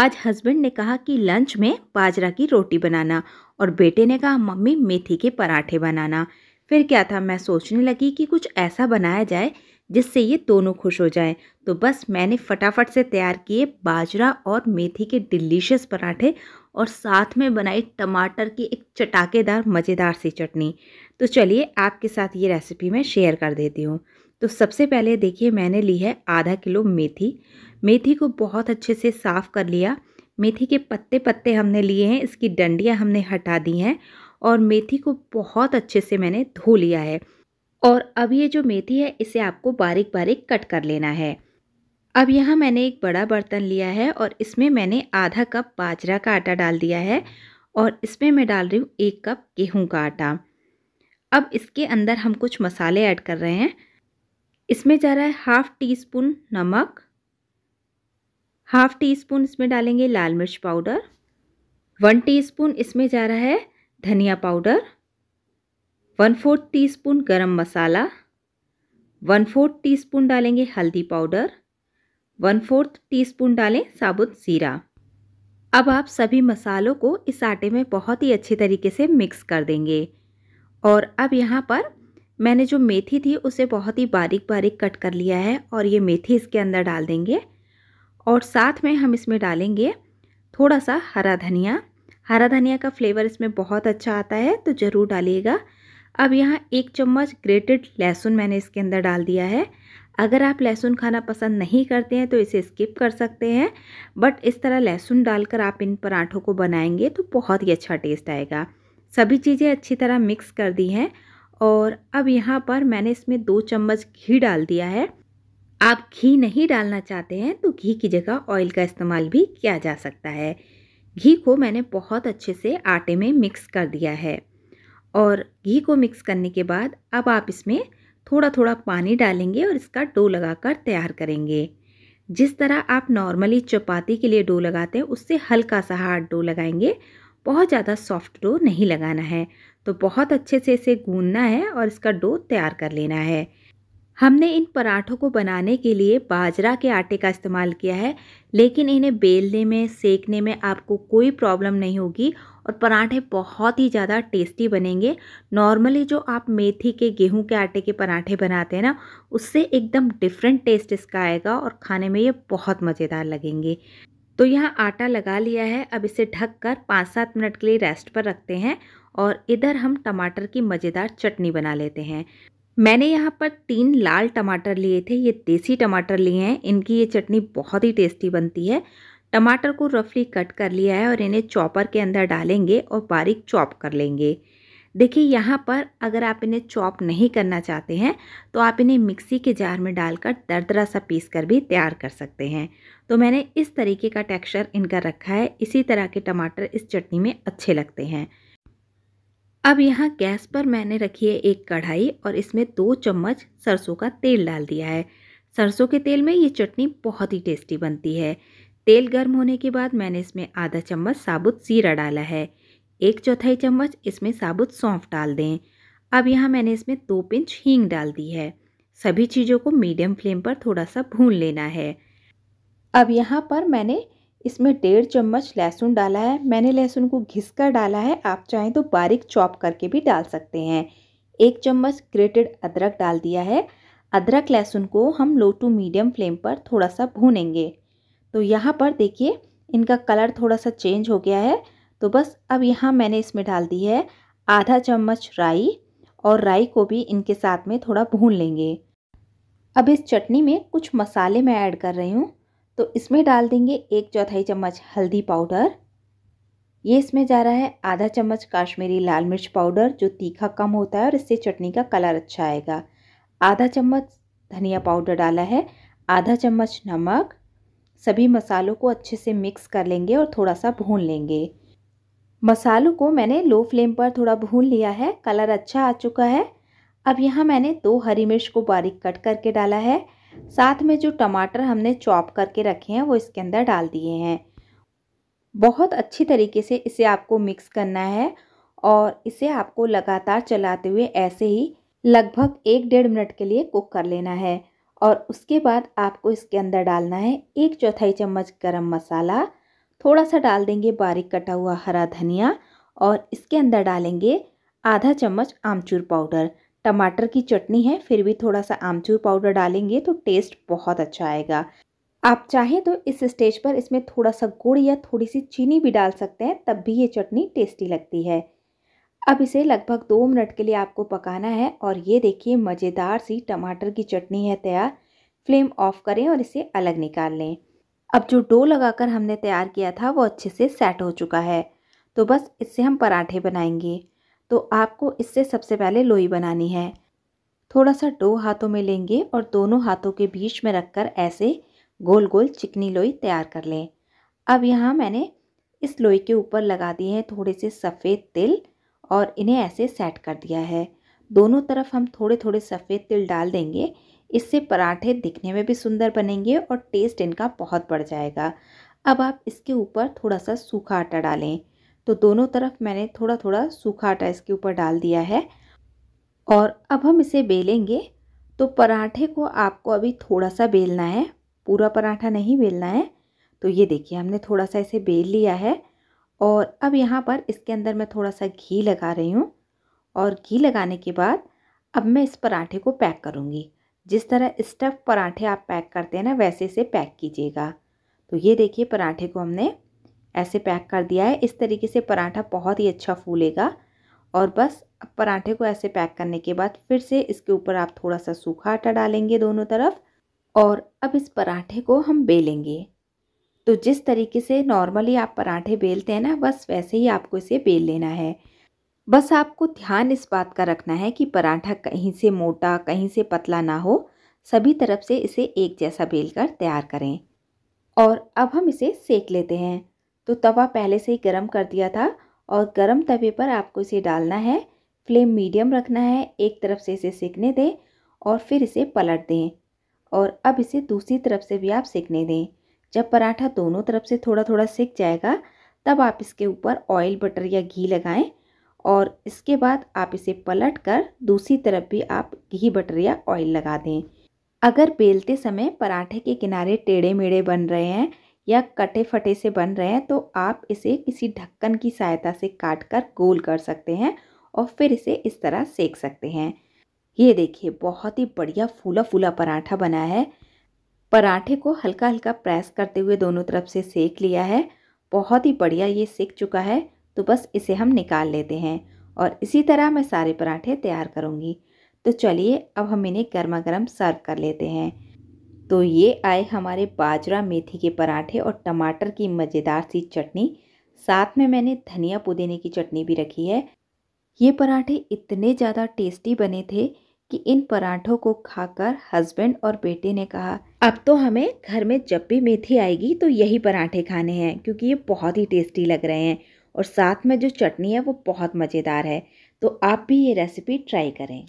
आज हस्बैंड ने कहा कि लंच में बाजरा की रोटी बनाना और बेटे ने कहा मम्मी मेथी के पराठे बनाना फिर क्या था मैं सोचने लगी कि कुछ ऐसा बनाया जाए जिससे ये दोनों खुश हो जाएं तो बस मैंने फटाफट से तैयार किए बाजरा और मेथी के डिलीशियस पराठे और साथ में बनाई टमाटर की एक चटाकेदार मज़ेदार सी चटनी तो चलिए आपके साथ ये रेसिपी मैं शेयर कर देती हूँ तो सबसे पहले देखिए मैंने ली है आधा किलो मेथी मेथी को बहुत अच्छे से साफ़ कर लिया मेथी के पत्ते पत्ते हमने लिए हैं इसकी डंडियाँ हमने हटा दी हैं और मेथी को बहुत अच्छे से मैंने धो लिया है और अब ये जो मेथी है इसे आपको बारीक बारीक कट कर लेना है अब यहाँ मैंने एक बड़ा बर्तन लिया है और इसमें मैंने आधा कप बाजरा का आटा डाल दिया है और इसमें मैं डाल रही हूँ एक कप गेहूँ का आटा अब इसके अंदर हम कुछ मसाले ऐड कर रहे हैं इसमें जा रहा है हाफ़ टी स्पून नमक हाफ टी स्पून इसमें डालेंगे लाल मिर्च पाउडर वन टीस्पून इसमें जा रहा है धनिया पाउडर वन फोर्थ टीस्पून गरम मसाला वन फोर्थ टीस्पून डालेंगे हल्दी पाउडर वन फोर्थ टीस्पून डालें साबुत ज़ीरा अब आप सभी मसालों को इस आटे में बहुत ही अच्छे तरीके से मिक्स कर देंगे और अब यहाँ पर मैंने जो मेथी थी उसे बहुत ही बारीक बारीक कट कर लिया है और ये मेथी इसके अंदर डाल देंगे और साथ में हम इसमें डालेंगे थोड़ा सा हरा धनिया हरा धनिया का फ्लेवर इसमें बहुत अच्छा आता है तो ज़रूर डालिएगा अब यहाँ एक चम्मच ग्रेटेड लहसुन मैंने इसके अंदर डाल दिया है अगर आप लहसुन खाना पसंद नहीं करते हैं तो इसे स्किप कर सकते हैं बट इस तरह लहसुन डालकर आप इन पराठों को बनाएंगे तो बहुत ही अच्छा टेस्ट आएगा सभी चीज़ें अच्छी तरह मिक्स कर दी हैं और अब यहाँ पर मैंने इसमें दो चम्मच घी डाल दिया है आप घी नहीं डालना चाहते हैं तो घी की जगह ऑयल का इस्तेमाल भी किया जा सकता है घी को मैंने बहुत अच्छे से आटे में मिक्स कर दिया है और घी को मिक्स करने के बाद अब आप इसमें थोड़ा थोड़ा पानी डालेंगे और इसका डो लगाकर तैयार करेंगे जिस तरह आप नॉर्मली चपाती के लिए डो लगाते हैं उससे हल्का सा हार्ड डो लगाएंगे बहुत ज़्यादा सॉफ्ट डो नहीं लगाना है तो बहुत अच्छे से इसे गूंदना है और इसका डो तैयार कर लेना है हमने इन पराठों को बनाने के लिए बाजरा के आटे का इस्तेमाल किया है लेकिन इन्हें बेलने में सेकने में आपको कोई प्रॉब्लम नहीं होगी और पराठे बहुत ही ज़्यादा टेस्टी बनेंगे नॉर्मली जो आप मेथी के गेहूं के आटे के पराठे बनाते हैं ना उससे एकदम डिफरेंट टेस्ट इसका आएगा और खाने में ये बहुत मज़ेदार लगेंगे तो यहाँ आटा लगा लिया है अब इसे ढक कर पाँच सात मिनट के लिए रेस्ट पर रखते हैं और इधर हम टमाटर की मज़ेदार चटनी बना लेते हैं मैंने यहाँ पर तीन लाल टमाटर लिए थे ये देसी टमाटर लिए हैं इनकी ये चटनी बहुत ही टेस्टी बनती है टमाटर को रफली कट कर लिया है और इन्हें चॉपर के अंदर डालेंगे और बारीक चॉप कर लेंगे देखिए यहाँ पर अगर आप इन्हें चॉप नहीं करना चाहते हैं तो आप इन्हें मिक्सी के जार में डालकर दरदरा सा पीस कर भी तैयार कर सकते हैं तो मैंने इस तरीके का टेक्सचर इनका रखा है इसी तरह के टमाटर इस चटनी में अच्छे लगते हैं अब यहाँ गैस पर मैंने रखी है एक कढ़ाई और इसमें दो चम्मच सरसों का तेल डाल दिया है सरसों के तेल में ये चटनी बहुत ही टेस्टी बनती है तेल गर्म होने के बाद मैंने इसमें आधा चम्मच साबुत जीरा डाला है एक चौथाई चम्मच इसमें साबुत सौंफ डाल दें अब यहाँ मैंने इसमें दो पिंच हींग डाल दी है सभी चीज़ों को मीडियम फ्लेम पर थोड़ा सा भून लेना है अब यहाँ पर मैंने इसमें डेढ़ चम्मच लहसुन डाला है मैंने लहसुन को घिस कर डाला है आप चाहें तो बारीक चॉप करके भी डाल सकते हैं एक चम्मच ग्रेटेड अदरक डाल दिया है अदरक लहसुन को हम लो टू मीडियम फ्लेम पर थोड़ा सा भूनेंगे तो यहाँ पर देखिए इनका कलर थोड़ा सा चेंज हो गया है तो बस अब यहाँ मैंने इसमें डाल दी है आधा चम्मच राई और राई को भी इनके साथ में थोड़ा भून लेंगे अब इस चटनी में कुछ मसाले मैं ऐड कर रही हूँ तो इसमें डाल देंगे एक चौथाई चम्मच हल्दी पाउडर ये इसमें जा रहा है आधा चम्मच काश्मीरी लाल मिर्च पाउडर जो तीखा कम होता है और इससे चटनी का कलर अच्छा आएगा आधा चम्मच धनिया पाउडर डाला है आधा चम्मच नमक सभी मसालों को अच्छे से मिक्स कर लेंगे और थोड़ा सा भून लेंगे मसालों को मैंने लो फ्लेम पर थोड़ा भून लिया है कलर अच्छा आ चुका है अब यहाँ मैंने दो हरी मिर्च को बारीक कट करके डाला है साथ में जो टमाटर हमने चॉप करके रखे हैं वो इसके अंदर डाल दिए हैं बहुत अच्छी तरीके से इसे आपको मिक्स करना है और इसे आपको लगातार चलाते हुए ऐसे ही लगभग एक डेढ़ मिनट के लिए कुक कर लेना है और उसके बाद आपको इसके अंदर डालना है एक चौथाई चम्मच गरम मसाला थोड़ा सा डाल देंगे बारीक कटा हुआ हरा धनिया और इसके अंदर डालेंगे आधा चम्मच आमचूर पाउडर टमाटर की चटनी है फिर भी थोड़ा सा आमचूर पाउडर डालेंगे तो टेस्ट बहुत अच्छा आएगा आप चाहें तो इस स्टेज पर इसमें थोड़ा सा गुड़ या थोड़ी सी चीनी भी डाल सकते हैं तब भी ये चटनी टेस्टी लगती है अब इसे लगभग दो मिनट के लिए आपको पकाना है और ये देखिए मज़ेदार सी टमाटर की चटनी है तैयार फ्लेम ऑफ करें और इसे अलग निकाल लें अब जो डो लगाकर हमने तैयार किया था वो अच्छे से सेट हो चुका है तो बस इससे हम पराठे बनाएंगे तो आपको इससे सबसे पहले लोई बनानी है थोड़ा सा दो हाथों में लेंगे और दोनों हाथों के बीच में रखकर ऐसे गोल गोल चिकनी लोई तैयार कर लें अब यहाँ मैंने इस लोई के ऊपर लगा दिए हैं थोड़े से सफ़ेद तिल और इन्हें ऐसे सेट कर दिया है दोनों तरफ हम थोड़े थोड़े सफ़ेद तिल डाल देंगे इससे पराठे दिखने में भी सुंदर बनेंगे और टेस्ट इनका बहुत बढ़ जाएगा अब आप इसके ऊपर थोड़ा सा सूखा आटा डालें तो दोनों तरफ मैंने थोड़ा थोड़ा सूखा आटा इसके ऊपर डाल दिया है और अब हम इसे बेलेंगे तो पराठे को आपको अभी थोड़ा सा बेलना है पूरा पराठा नहीं बेलना है तो ये देखिए हमने थोड़ा सा इसे बेल लिया है और अब यहाँ पर इसके अंदर मैं थोड़ा सा घी लगा रही हूँ और घी लगाने के बाद अब मैं इस पराठे को पैक करूँगी जिस तरह स्टफ़ पराठे आप पैक करते हैं ना वैसे इसे पैक कीजिएगा तो ये देखिए पराठे को हमने ऐसे पैक कर दिया है इस तरीके से पराठा बहुत ही अच्छा फूलेगा और बस अब पराठे को ऐसे पैक करने के बाद फिर से इसके ऊपर आप थोड़ा सा सूखा आटा डालेंगे दोनों तरफ और अब इस पराठे को हम बेलेंगे तो जिस तरीके से नॉर्मली आप पराठे बेलते हैं ना बस वैसे ही आपको इसे बेल लेना है बस आपको ध्यान इस बात का रखना है कि पराठा कहीं से मोटा कहीं से पतला ना हो सभी तरफ से इसे एक जैसा बेल कर तैयार करें और अब हम इसे सेक लेते हैं तो तवा पहले से ही गर्म कर दिया था और गर्म तवे पर आपको इसे डालना है फ्लेम मीडियम रखना है एक तरफ से इसे सेकने दें और फिर इसे पलट दें और अब इसे दूसरी तरफ से भी आप सेकने दें जब पराठा दोनों तरफ से थोड़ा थोड़ा सेक जाएगा तब आप इसके ऊपर ऑयल बटर या घी लगाएं और इसके बाद आप इसे पलट कर दूसरी तरफ भी आप घी बटर या ऑयल लगा दें अगर बेलते समय पराठे के किनारे टेढ़े मेढ़े बन रहे हैं या कटे फटे से बन रहे हैं तो आप इसे किसी ढक्कन की सहायता से काट कर गोल कर सकते हैं और फिर इसे इस तरह सेक सकते हैं ये देखिए बहुत ही बढ़िया फूला फूला पराठा बना है पराठे को हल्का हल्का प्रेस करते हुए दोनों तरफ से सेक लिया है बहुत ही बढ़िया ये सेक चुका है तो बस इसे हम निकाल लेते हैं और इसी तरह मैं सारे पराठे तैयार करूँगी तो चलिए अब हम इन्हें गर्मा गर्म सर्व कर लेते हैं तो ये आए हमारे बाजरा मेथी के पराठे और टमाटर की मज़ेदार सी चटनी साथ में मैंने धनिया पुदीने की चटनी भी रखी है ये पराठे इतने ज़्यादा टेस्टी बने थे कि इन पराठों को खाकर हस्बैंड और बेटे ने कहा अब तो हमें घर में जब भी मेथी आएगी तो यही पराठे खाने हैं क्योंकि ये बहुत ही टेस्टी लग रहे हैं और साथ में जो चटनी है वो बहुत मज़ेदार है तो आप भी ये रेसिपी ट्राई करें